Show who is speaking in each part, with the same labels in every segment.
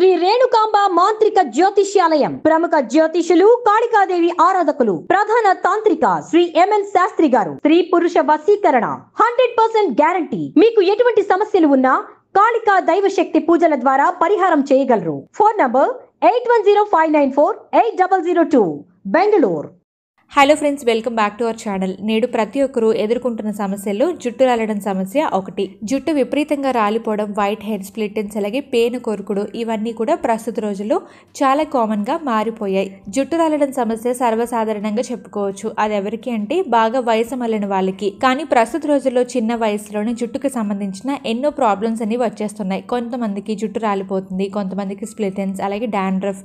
Speaker 1: శ్రీ రేణుకాంబ మాంత్రిక జ్యోతిష్యాలయం ప్రముఖ జ్యోతిషులు కాళికాదేవి ఆరాధకులు ప్రధాన తాంత్రిక శ్రీ ఎంఎన్ శాస్త్రి గారు స్త్రీ పురుష వశీకరణ హండ్రెడ్ పర్సెంట్ గ్యారంటీ మీకు ఎటువంటి సమస్యలు ఉన్నా కాళికా దైవశక్తి పూజల ద్వారా పరిహారం చేయగలరు phone number eight one zero five nine four eight double zero two Bengaluru hello friends welcome back to our channel నేడు ప్రతి ఒక్కరూ ఎదుర్కొంటున్న సమస్యల్లో జుట్టు రాలడం సమస్య ఒకటి జుట్టు విపరీతంగా రాలిపోవడం వైట్ హెయిర్ స్ప్లిటెన్స్ అలాగే పేను కొరుకుడు ఇవన్నీ కూడా ప్రస్తుత రోజుల్లో చాలా కామన్గా మారిపోయాయి జుట్టు రాలడం సమస్య సర్వసాధారణంగా చెప్పుకోవచ్చు అది ఎవరికి అంటే బాగా వయసు మళ్ళిన వాళ్ళకి కానీ ప్రస్తుత రోజుల్లో చిన్న వయసులోనే జుట్టుకు సంబంధించిన ఎన్నో ప్రాబ్లమ్స్ అన్ని వచ్చేస్తున్నాయి కొంతమందికి జుట్టు రాలిపోతుంది కొంతమందికి స్ప్లిటెన్స్ అలాగే డాండ్రఫ్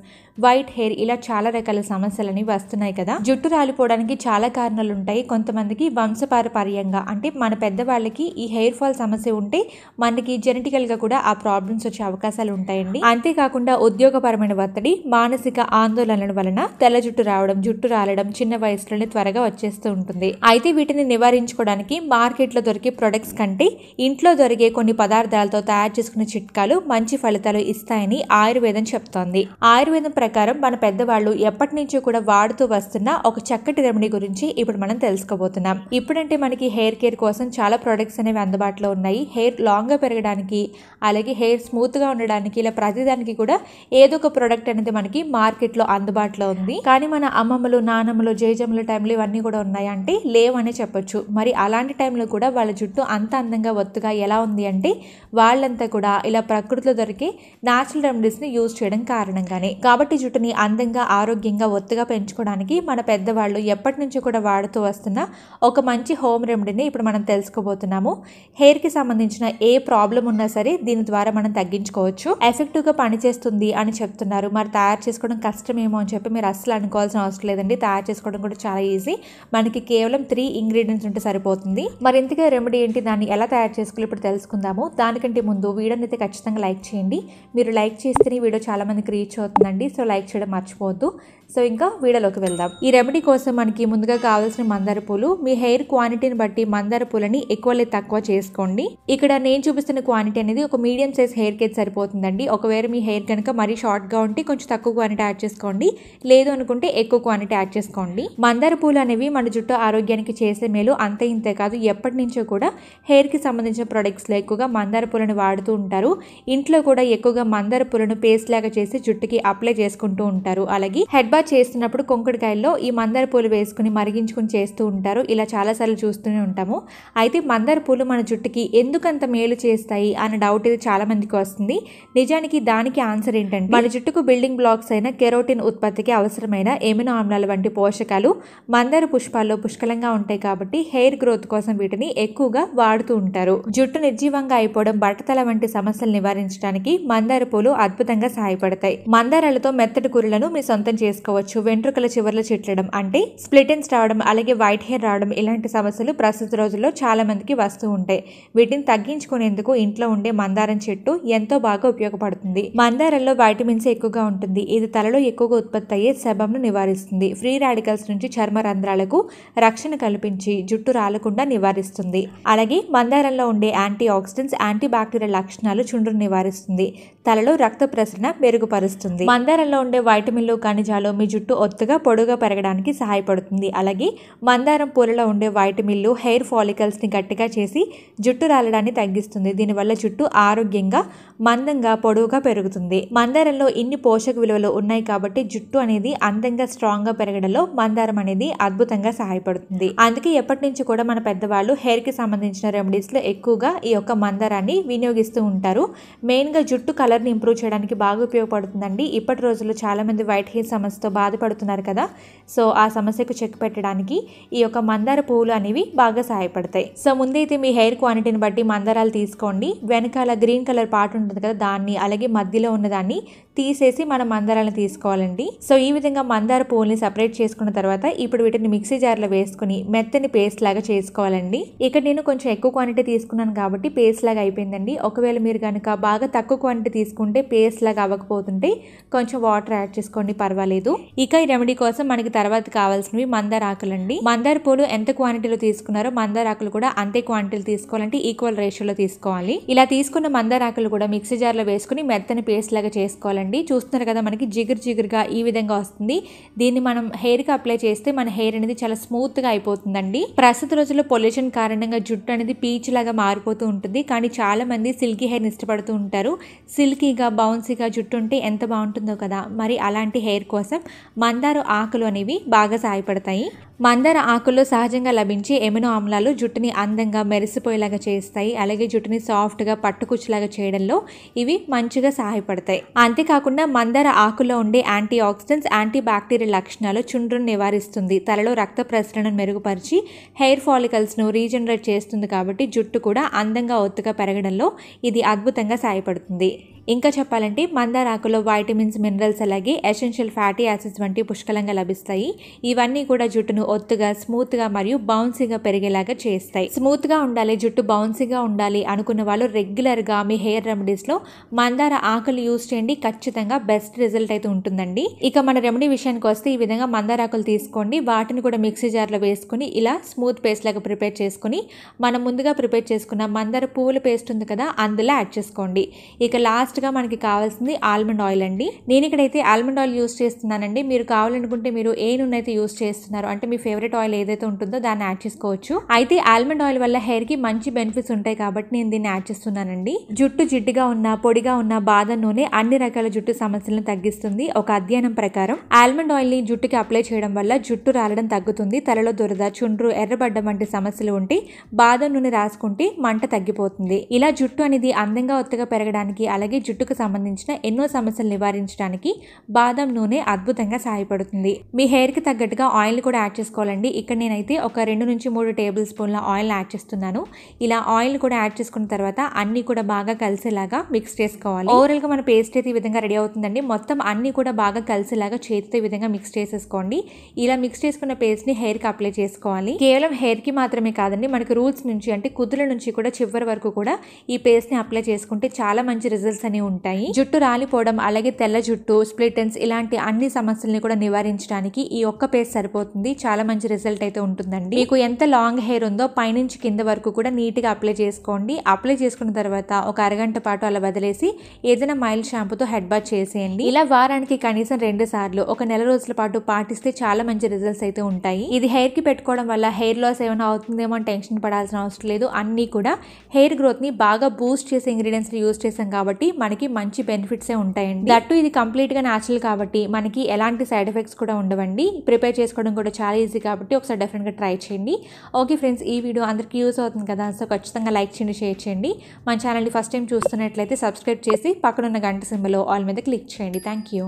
Speaker 1: వైట్ హెయిర్ ఇలా చాలా రకాల సమస్యలని వస్తున్నాయి కదా జుట్టు రాలి రాలిపోవడానికి చాలా కారణాలు ఉంటాయి కొంతమందికి వంశపారపర్యంగా అంటే మన పెద్దవాళ్ళకి ఈ హెయిర్ ఫాల్ సమస్య ఉంటే మనకి జెనెటికల్గా కూడా ఆ ప్రాబ్లమ్స్ వచ్చే అవకాశాలు ఉంటాయండి అంతేకాకుండా ఉద్యోగపరమైన ఒత్తిడి మానసిక ఆందోళనల వలన తెల్ల జుట్టు రావడం జుట్టు రాలడం చిన్న వయసులోనే త్వరగా వచ్చేస్తూ ఉంటుంది అయితే వీటిని నివారించుకోవడానికి మార్కెట్లో దొరికే ప్రొడక్ట్స్ కంటే ఇంట్లో దొరికే కొన్ని పదార్థాలతో తయారు చేసుకునే చిట్కాలు మంచి ఫలితాలు ఇస్తాయని ఆయుర్వేదం చెప్తోంది ఆయుర్వేదం ప్రకారం మన పెద్దవాళ్ళు ఎప్పటి నుంచో కూడా వాడుతూ వస్తున్న ఒక చక్క చక్కటి రెమెడీ గురించి ఇప్పుడు మనం తెలుసుకోబోతున్నాం ఇప్పుడంటే మనకి హెయిర్ కేర్ కోసం చాలా ప్రోడక్ట్స్ అనేవి అందుబాటులో ఉన్నాయి హెయిర్ లాంగ్గా పెరగడానికి అలాగే హెయిర్ స్మూత్గా ఉండడానికి ఇలా ప్రతిదానికి కూడా ఏదో ఒక ప్రోడక్ట్ అనేది మనకి మార్కెట్లో అందుబాటులో ఉంది కానీ మన అమ్మమ్మలు నానమ్మలు జేజమ్మల టైంలో ఇవన్నీ కూడా ఉన్నాయంటే అనే చెప్పొచ్చు మరి అలాంటి టైంలో కూడా వాళ్ళ జుట్టు అంత అందంగా ఒత్తుగా ఎలా ఉంది అంటే వాళ్ళంతా కూడా ఇలా ప్రకృతిలో దొరికే న్యాచురల్ రెమెడీస్ని యూజ్ చేయడం కారణంగానే కాబట్టి జుట్టుని అందంగా ఆరోగ్యంగా ఒత్తుగా పెంచుకోవడానికి మన పెద్దవాళ్ళు వాళ్ళు ఎప్పటి నుంచి కూడా వాడుతూ వస్తున్న ఒక మంచి హోమ్ రెమెడీని ఇప్పుడు మనం తెలుసుకోబోతున్నాము హెయిర్కి సంబంధించిన ఏ ప్రాబ్లం ఉన్నా సరే దీని ద్వారా మనం తగ్గించుకోవచ్చు ఎఫెక్టివ్గా పనిచేస్తుంది అని చెప్తున్నారు మరి తయారు చేసుకోవడం కష్టమేమో అని చెప్పి మీరు అస్సలు అనుకోవాల్సిన అవసరం లేదండి తయారు చేసుకోవడం కూడా చాలా ఈజీ మనకి కేవలం త్రీ ఇంగ్రీడియంట్స్ ఉంటే సరిపోతుంది మరి ఇంతగా రెమెడీ ఏంటి దాన్ని ఎలా తయారు చేసుకోవాలి ఇప్పుడు తెలుసుకుందాము దానికంటే ముందు వీడియోని అయితే ఖచ్చితంగా లైక్ చేయండి మీరు లైక్ చేస్తేనే వీడియో చాలా మందికి రీచ్ అవుతుందండి సో లైక్ చేయడం మర్చిపోవద్దు సో ఇంకా వీడియోలోకి వెళ్దాం ఈ రెమెడీ కోసం కోసం మనకి ముందుగా కావాల్సిన మందార పూలు మీ హెయిర్ క్వాంటిటీని బట్టి మందార పూలని ఎక్కువ లేదు తక్కువ చేసుకోండి ఇక్కడ నేను చూపిస్తున్న క్వాంటిటీ అనేది ఒక మీడియం సైజ్ హెయిర్ అయితే సరిపోతుందండి ఒకవేళ మీ హెయిర్ కనుక మరీ షార్ట్గా ఉంటే కొంచెం తక్కువ క్వాంటిటీ యాడ్ చేసుకోండి లేదు అనుకుంటే ఎక్కువ క్వాంటిటీ యాడ్ చేసుకోండి మందార పూలు అనేవి మన జుట్టు ఆరోగ్యానికి చేసే మేలు అంతే ఇంతే కాదు ఎప్పటి నుంచో కూడా హెయిర్ కి సంబంధించిన ప్రొడక్ట్స్ లో ఎక్కువగా మందార పూలను వాడుతూ ఉంటారు ఇంట్లో కూడా ఎక్కువగా మందార పూలను పేస్ట్ లాగా చేసి జుట్టుకి అప్లై చేసుకుంటూ ఉంటారు అలాగే హెడ్ బాత్ చేస్తున్నప్పుడు కొంకుడికాయల్లో ఈ మందార మందార పూలు వేసుకుని మరిగించుకుని చేస్తూ ఉంటారు ఇలా చాలాసార్లు చూస్తూనే ఉంటాము అయితే మందార పూలు మన జుట్టుకి ఎందుకంత మేలు చేస్తాయి అనే డౌట్ ఇది చాలా మందికి వస్తుంది నిజానికి దానికి ఆన్సర్ ఏంటంటే మన జుట్టుకు బిల్డింగ్ బ్లాక్స్ అయిన కెరోటిన్ ఉత్పత్తికి అవసరమైన ఎమినో ఆమ్లాల వంటి పోషకాలు మందార పుష్పాల్లో పుష్కలంగా ఉంటాయి కాబట్టి హెయిర్ గ్రోత్ కోసం వీటిని ఎక్కువగా వాడుతూ ఉంటారు జుట్టు నిర్జీవంగా అయిపోవడం బట్టతల వంటి సమస్యలు నివారించడానికి మందార పూలు అద్భుతంగా సహాయపడతాయి మందారాలతో మెత్తటి కూరలను మీ సొంతం చేసుకోవచ్చు వెంట్రుకల చివరిలో చెట్లడం అంటే అంటే స్ప్లిటెన్స్ రావడం అలాగే వైట్ హెయిర్ రావడం ఇలాంటి సమస్యలు ప్రస్తుత రోజుల్లో చాలామందికి వస్తూ ఉంటాయి వీటిని తగ్గించుకునేందుకు ఇంట్లో ఉండే మందారం చెట్టు ఎంతో బాగా ఉపయోగపడుతుంది మందారంలో వైటమిన్స్ ఎక్కువగా ఉంటుంది ఇది తలలో ఎక్కువగా ఉత్పత్తి అయ్యే శబంను నివారిస్తుంది ఫ్రీ రాడికల్స్ నుంచి చర్మ రంధ్రాలకు రక్షణ కల్పించి జుట్టు రాలకుండా నివారిస్తుంది అలాగే మందారంలో ఉండే యాంటీ ఆక్సిడెంట్స్ యాంటీ బాక్టీరియల్ లక్షణాలు చుండ్రును నివారిస్తుంది తలలో రక్త ప్రసరణ మెరుగుపరుస్తుంది మందారంలో ఉండే వైటమిన్లు ఖనిజాలు మీ జుట్టు ఒత్తుగా పొడుగా పెరగడానికి సహాయపడుతుంది అలాగే మందారం పూలలో ఉండే వైటమిన్లు హెయిర్ ఫాలికల్స్ని గట్టిగా చేసి జుట్టు రాలడాన్ని తగ్గిస్తుంది దీనివల్ల జుట్టు ఆరోగ్యంగా మందంగా పొడవుగా పెరుగుతుంది మందారంలో ఇన్ని పోషక విలువలు ఉన్నాయి కాబట్టి జుట్టు అనేది అందంగా స్ట్రాంగ్గా పెరగడంలో మందారం అనేది అద్భుతంగా సహాయపడుతుంది అందుకే ఎప్పటి నుంచి కూడా మన పెద్దవాళ్ళు హెయిర్కి సంబంధించిన రెమెడీస్లో ఎక్కువగా ఈ యొక్క మందారాన్ని వినియోగిస్తూ ఉంటారు మెయిన్గా జుట్టు కలర్ని ఇంప్రూవ్ చేయడానికి బాగా ఉపయోగపడుతుందండి ఇప్పటి రోజుల్లో చాలామంది వైట్ హెయిర్ సమస్యతో బాధపడుతున్నారు కదా సో ఆ సమస్యకు చెక్ పెట్టడానికి ఈ యొక్క మందార పువ్వులు అనేవి బాగా సహాయపడతాయి సో ముందైతే మీ హెయిర్ క్వాలిటీని బట్టి మందారాలు తీసుకోండి వెనకాల గ్రీన్ కలర్ పార్ట్ ఉంటుంది కదా దాన్ని అలాగే మధ్యలో ఉన్నదాన్ని తీసేసి మనం మందారాలను తీసుకోవాలండి సో ఈ విధంగా మందార పూలని సపరేట్ చేసుకున్న తర్వాత ఇప్పుడు వీటిని మిక్సీ జార్లో వేసుకుని మెత్తని పేస్ట్ లాగా చేసుకోవాలండి ఇక్కడ నేను కొంచెం ఎక్కువ క్వాంటిటీ తీసుకున్నాను కాబట్టి పేస్ట్ లాగా అయిపోయిందండి ఒకవేళ మీరు కనుక బాగా తక్కువ క్వాంటిటీ తీసుకుంటే పేస్ట్ లాగా అవ్వకపోతుంటే కొంచెం వాటర్ యాడ్ చేసుకోండి పర్వాలేదు ఇక ఈ రెమెడీ కోసం మనకి తర్వాత కావాల్సినవి మందార ఆకులండి మందార పూలు ఎంత క్వాంటిటీలో తీసుకున్నారో మందార ఆకులు కూడా అంతే క్వాంటిటీలు తీసుకోవాలంటే ఈక్వల్ రేషియోలో తీసుకోవాలి ఇలా తీసుకున్న మందార ఆకులు కూడా మిక్సీ జార్లో వేసుకుని మెత్తని పేస్ట్ లాగా చేసుకోవాలండి చేయాలండి చూస్తున్నారు కదా మనకి జిగురు జిగురుగా ఈ విధంగా వస్తుంది దీన్ని మనం హెయిర్కి అప్లై చేస్తే మన హెయిర్ అనేది చాలా స్మూత్గా అయిపోతుందండి ప్రస్తుత రోజుల్లో పొల్యూషన్ కారణంగా జుట్టు అనేది పీచ్ లాగా మారిపోతూ ఉంటుంది కానీ చాలామంది సిల్కీ హెయిర్ని ఇష్టపడుతూ ఉంటారు సిల్కీగా బౌన్సీగా జుట్టు ఉంటే ఎంత బాగుంటుందో కదా మరి అలాంటి హెయిర్ కోసం మందారు ఆకులు అనేవి బాగా సహాయపడతాయి మందార ఆకుల్లో సహజంగా లభించే ఎమినో ఆమ్లాలు జుట్టుని అందంగా మెరిసిపోయేలాగా చేస్తాయి అలాగే జుట్టుని సాఫ్ట్గా పట్టుకుచ్చేలాగా చేయడంలో ఇవి మంచిగా సహాయపడతాయి అంతేకాకుండా అంతేకాకుండా మందార ఆకులో ఉండే యాంటీ ఆక్సిడెంట్స్ యాంటీ బ్యాక్టీరియల్ లక్షణాలు చుండ్రును నివారిస్తుంది తలలో రక్త ప్రసరణను మెరుగుపరిచి హెయిర్ ఫాలికల్స్ను రీజనరేట్ చేస్తుంది కాబట్టి జుట్టు కూడా అందంగా ఒత్తుగా పెరగడంలో ఇది అద్భుతంగా సహాయపడుతుంది ఇంకా చెప్పాలంటే మందార ఆకులో వైటమిన్స్ మినరల్స్ అలాగే ఎసెన్షియల్ ఫ్యాటీ యాసిడ్స్ వంటి పుష్కలంగా లభిస్తాయి ఇవన్నీ కూడా జుట్టును ఒత్తుగా స్మూత్గా మరియు బౌన్సీగా పెరిగేలాగా చేస్తాయి స్మూత్గా ఉండాలి జుట్టు బౌన్సీగా ఉండాలి అనుకున్న వాళ్ళు రెగ్యులర్గా మీ హెయిర్ రెమెడీస్లో మందార ఆకులు యూజ్ చేయండి ఖచ్చితంగా బెస్ట్ రిజల్ట్ అయితే ఉంటుందండి ఇక మన రెమెడీ విషయానికి వస్తే ఈ విధంగా మందార ఆకులు తీసుకోండి వాటిని కూడా మిక్సీ జార్లో వేసుకుని ఇలా స్మూత్ పేస్ట్ లాగా ప్రిపేర్ చేసుకుని మనం ముందుగా ప్రిపేర్ చేసుకున్న మందార పువ్వుల పేస్ట్ ఉంది కదా అందులో యాడ్ చేసుకోండి ఇక లాస్ట్ లాస్ట్గా మనకి కావాల్సింది ఆల్మండ్ ఆయిల్ అండి నేను ఇక్కడైతే ఆల్మండ్ ఆయిల్ యూస్ చేస్తున్నానండి మీరు కావాలనుకుంటే మీరు ఏ నూనె అయితే యూస్ చేస్తున్నారు అంటే మీ ఫేవరెట్ ఆయిల్ ఏదైతే ఉంటుందో దాన్ని యాడ్ చేసుకోవచ్చు అయితే ఆల్మండ్ ఆయిల్ వల్ల హెయిర్ కి మంచి బెనిఫిట్స్ ఉంటాయి కాబట్టి నేను దీన్ని యాడ్ చేస్తున్నానండి జుట్టు జిడ్డుగా ఉన్న పొడిగా ఉన్న బాదం నూనె అన్ని రకాల జుట్టు సమస్యలను తగ్గిస్తుంది ఒక అధ్యయనం ప్రకారం ఆల్మండ్ ఆయిల్ ని జుట్టుకి అప్లై చేయడం వల్ల జుట్టు రాలడం తగ్గుతుంది తలలో దురద చుండ్రు ఎర్రబడ్డ వంటి సమస్యలు ఉంటే బాదం నూనె రాసుకుంటే మంట తగ్గిపోతుంది ఇలా జుట్టు అనేది అందంగా ఒత్తుగా పెరగడానికి అలాగే జుట్టుకు సంబంధించిన ఎన్నో సమస్యలు నివారించడానికి బాదం నూనె అద్భుతంగా సహాయపడుతుంది మీ హెయిర్కి తగ్గట్టుగా ఆయిల్ కూడా యాడ్ చేసుకోవాలండి ఇక్కడ నేనైతే ఒక రెండు నుంచి మూడు టేబుల్ స్పూన్ల ఆయిల్ యాడ్ చేస్తున్నాను ఇలా ఆయిల్ కూడా యాడ్ చేసుకున్న తర్వాత అన్ని కూడా బాగా కలిసేలాగా మిక్స్ చేసుకోవాలి ఓవరాల్గా మన పేస్ట్ అయితే ఈ విధంగా రెడీ అవుతుందండి మొత్తం అన్ని కూడా బాగా కలిసేలాగా చేతితో ఈ విధంగా మిక్స్ చేసేసుకోండి ఇలా మిక్స్ చేసుకున్న పేస్ట్ హెయిర్ హెయిర్కి అప్లై చేసుకోవాలి కేవలం హెయిర్కి మాత్రమే కాదండి మనకి రూల్స్ నుంచి అంటే కుదుల నుంచి కూడా చివరి వరకు కూడా ఈ పేస్ట్ ని అప్లై చేసుకుంటే చాలా మంచి రిజల్ట్స్ అనేవి చేస్తూనే ఉంటాయి జుట్టు రాలిపోవడం అలాగే తెల్ల జుట్టు స్ప్లిటెన్స్ ఇలాంటి అన్ని సమస్యల్ని కూడా నివారించడానికి ఈ ఒక్క పేస్ సరిపోతుంది చాలా మంచి రిజల్ట్ అయితే ఉంటుందండి మీకు ఎంత లాంగ్ హెయిర్ ఉందో పైనుంచి కింద వరకు కూడా నీట్గా అప్లై చేసుకోండి అప్లై చేసుకున్న తర్వాత ఒక అరగంట పాటు అలా వదిలేసి ఏదైనా మైల్ షాంపూతో హెడ్ బాత్ చేసేయండి ఇలా వారానికి కనీసం రెండు సార్లు ఒక నెల రోజుల పాటు పాటిస్తే చాలా మంచి రిజల్ట్స్ అయితే ఉంటాయి ఇది హెయిర్ కి పెట్టుకోవడం వల్ల హెయిర్ లాస్ ఏమైనా అవుతుందేమో అని టెన్షన్ పడాల్సిన అవసరం లేదు అన్ని కూడా హెయిర్ గ్రోత్ ని బాగా బూస్ట్ చేసే ఇంగ్రీడియంట్స్ యూస్ చేసాం కాబట్టి మనకి మంచి బెనిఫిట్సే ఉంటాయండి దట్ ఇది కంప్లీట్గా న్యాచురల్ కాబట్టి మనకి ఎలాంటి సైడ్ ఎఫెక్ట్స్ కూడా ఉండవండి ప్రిపేర్ చేసుకోవడం కూడా చాలా ఈజీ కాబట్టి ఒకసారి డెఫినెట్గా ట్రై చేయండి ఓకే ఫ్రెండ్స్ ఈ వీడియో అందరికీ యూస్ అవుతుంది కదా సో ఖచ్చితంగా లైక్ చేయండి షేర్ చేయండి మన ఛానల్ని ఫస్ట్ టైం చూస్తున్నట్లయితే సబ్స్క్రైబ్ చేసి పక్కనున్న గంట సింబలో ఆల్ మీద క్లిక్ చేయండి థ్యాంక్ యూ